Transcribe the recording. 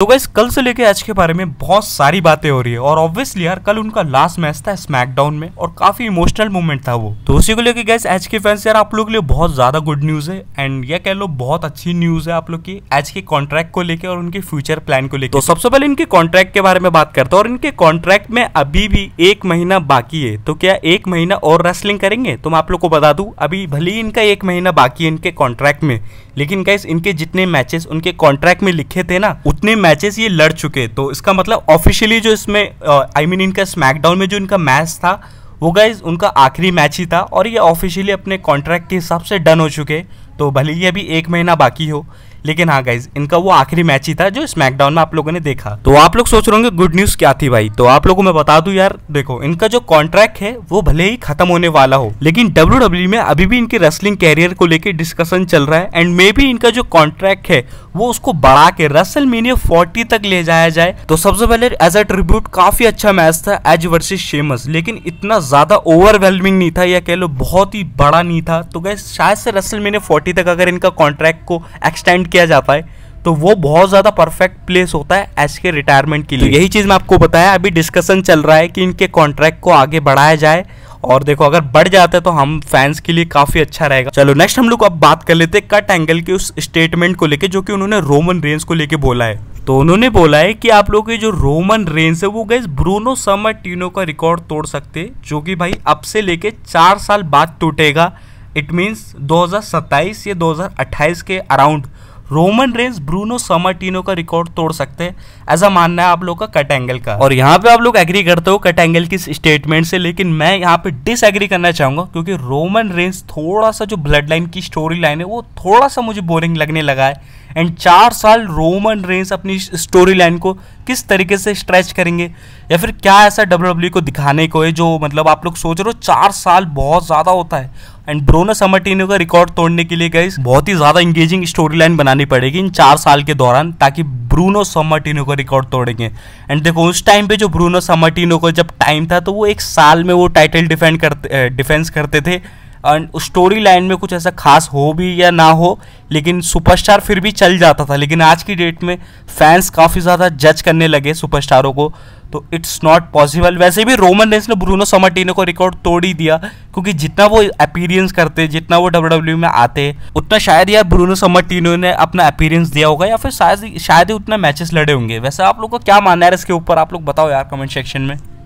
तो गैस कल से लेके आज के बारे में बहुत सारी बातें हो रही है और ऑब्वियसली यार कल उनका लास्ट मैच था स्मैकडाउन में और काफी इमोशनल मोमेंट था वो तो उसी को लेके गैस एच के फैंस यार आप लोग के लिए बहुत ज्यादा गुड न्यूज है एंड ये कह लो बहुत अच्छी न्यूज है आप लोग की एच के कॉन्ट्रैक्ट को लेकर और उनके फ्यूचर प्लान को लेकर तो सबसे पहले इनके कॉन्ट्रैक्ट के बारे में बात करता हूँ और इनके कॉन्ट्रैक्ट में अभी भी एक महीना बाकी है तो क्या एक महीना और रेसलिंग करेंगे तो मैं आप लोग को बता दू अभी भले ही इनका एक महीना बाकी है इनके कॉन्ट्रैक्ट में लेकिन गैस इनके जितने मैचेस उनके कॉन्ट्रैक्ट में लिखे थे ना उतने मैचेस ये लड़ चुके तो इसका मतलब ऑफिशियली जो इसमें आई मीन इनका स्मैकडाउन में जो इनका मैच था वो गाइज उनका आखिरी मैच ही था और ये ऑफिशियली अपने कॉन्ट्रैक्ट के हिसाब से डन हो चुके तो भले ही अभी एक महीना बाकी हो लेकिन हाँ गाइज इनका वो आखिरी मैच ही था जो स्मैकडाउन में आप लोगों ने देखा तो आप लोग सोच रहे होंगे गुड न्यूज क्या थी भाई तो आप लोगों को मैं बता दू यार देखो इनका जो कॉन्ट्रैक्ट है वो भले ही खत्म होने वाला हो लेकिन डब्ल्यू में अभी भी इनके रेसलिंग कैरियर को लेकर डिस्कशन चल रहा है एंड मे भी इनका जो कॉन्ट्रैक्ट है वो उसको बढ़ा के रसल मीनिया फोर्टी तक ले जाया जाए तो सबसे पहले एज अ ट्रिब्यूट काफी अच्छा मैच था एज वर्सेस शेमस लेकिन इतना ज्यादा ओवरवेलमिंग नहीं था या कह लो बहुत ही बड़ा नहीं था तो गए शायद से रसल मीनिया फोर्टी तक अगर इनका कॉन्ट्रैक्ट को एक्सटेंड इम्प्लीमेंट किया जाता है तो वो बहुत ज़्यादा परफेक्ट प्लेस होता है एस के रिटायरमेंट के तो लिए तो यही चीज़ मैं आपको बताया अभी डिस्कशन चल रहा है कि इनके कॉन्ट्रैक्ट को आगे बढ़ाया जाए और देखो अगर बढ़ जाता है तो हम फैंस के लिए काफी अच्छा रहेगा चलो नेक्स्ट हम लोग अब बात कर लेते हैं कट एंगल के उस स्टेटमेंट को लेके जो कि उन्होंने रोमन रेंज को लेके बोला है तो उन्होंने बोला है कि आप लोग के जो रोमन रेंज है वो गैस ब्रूनो समर टीनो का रिकॉर्ड तोड़ सकते जो कि भाई अब से लेके चार साल बाद टूटेगा इट मीन्स दो या दो के around Roman Reigns Bruno Sammartino का रिकॉर्ड तोड़ सकते हैं ऐसा मानना है आप लोग का कट एंगल का और यहाँ पे आप लोग एग्री करते हो कट एंगल की स्टेटमेंट से लेकिन मैं यहाँ पे डिसएग्री करना चाहूंगा क्योंकि रोमन रेंस थोड़ा सा जो ब्लड लाइन की स्टोरी लाइन है वो थोड़ा सा मुझे बोरिंग लगने लगा है एंड चार साल रोमन रेंस अपनी स्टोरी लाइन को किस तरीके से स्ट्रेच करेंगे या फिर क्या ऐसा डब्ल्यू e को दिखाने को है जो मतलब आप लोग सोच रहे हो चार साल बहुत ज़्यादा होता है एंड ब्रोनो समर्टिनो का रिकॉर्ड तोड़ने के लिए गई बहुत ही ज़्यादा इंगेजिंग स्टोरी लाइन बनानी पड़ेगी इन चार साल के दौरान ताकि ब्रूनो समर्टिनो का रिकॉर्ड तोड़ेंगे एंड देखो उस टाइम पे जो ब्रूनो समर्टिनो का जब टाइम था तो वो एक साल में वो टाइटल डिफेंड करते डिफेंस करते थे एंड स्टोरी लाइन में कुछ ऐसा खास हो भी या ना हो लेकिन सुपरस्टार फिर भी चल जाता था लेकिन आज की डेट में फैंस काफ़ी ज़्यादा जज करने लगे सुपरस्टारों को तो इट्स नॉट पॉसिबल वैसे भी रोमन रेंस ने ब्रूनो समर्टिनो को रिकॉर्ड तोड़ ही दिया क्योंकि जितना वो अपीरियंस करते जितना वो डब्ल्यू डब्ल्यू e में आते उतना शायद यार ब्रूनो समर्टिनो ने अपना अपीरियंस दिया होगा या फिर शायद शायद ही उतना मैचेस लड़े होंगे वैसे आप लोग का क्या मानना है इसके ऊपर आप लोग बताओ यार कमेंट सेक्शन में